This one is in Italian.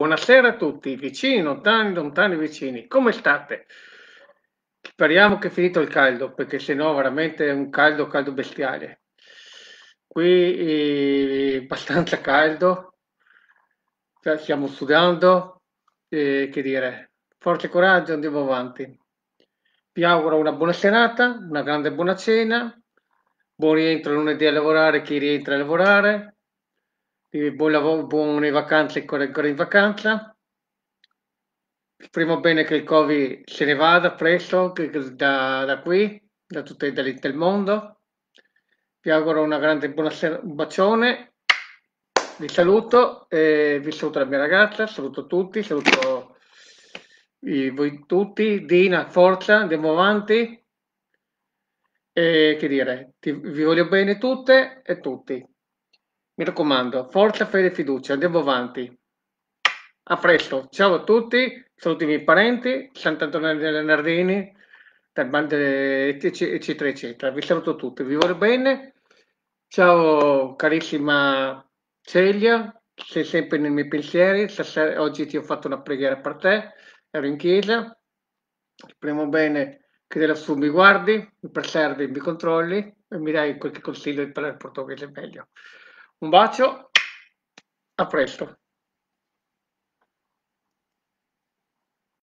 Buonasera a tutti, vicini, lontani, lontani, vicini. Come state? Speriamo che è finito il caldo, perché sennò veramente è un caldo, caldo bestiale. Qui è eh, abbastanza caldo, cioè, stiamo sudando, e, eh, che dire, forza e coraggio, andiamo avanti. Vi auguro una buona serata, una grande buona cena, buon rientro lunedì a lavorare, chi rientra a lavorare, buon lavoro, buone vacanze, ancora, ancora in vacanza. Speriamo bene che il Covid se ne vada presto da, da qui, da tutto il mondo. Vi auguro una grande buona sera, un bacione. Vi saluto, eh, vi saluto la mia ragazza, saluto tutti, saluto voi tutti. Dina, forza, andiamo avanti. E che dire, ti, vi voglio bene tutte e tutti. Mi raccomando, forza, fede e fiducia, andiamo avanti. A presto, ciao a tutti, saluti i miei parenti, Sant'Antonio delle Nardini, eccetera, eccetera. Vi saluto tutti, vi voglio bene. Ciao carissima Celia, sei sempre nei miei pensieri. Stasera, oggi ti ho fatto una preghiera per te, ero in chiesa. Speriamo bene che da lassù mi guardi, mi preservi, mi controlli e mi dai qualche consiglio per il portoghese meglio. Un bacio, a presto!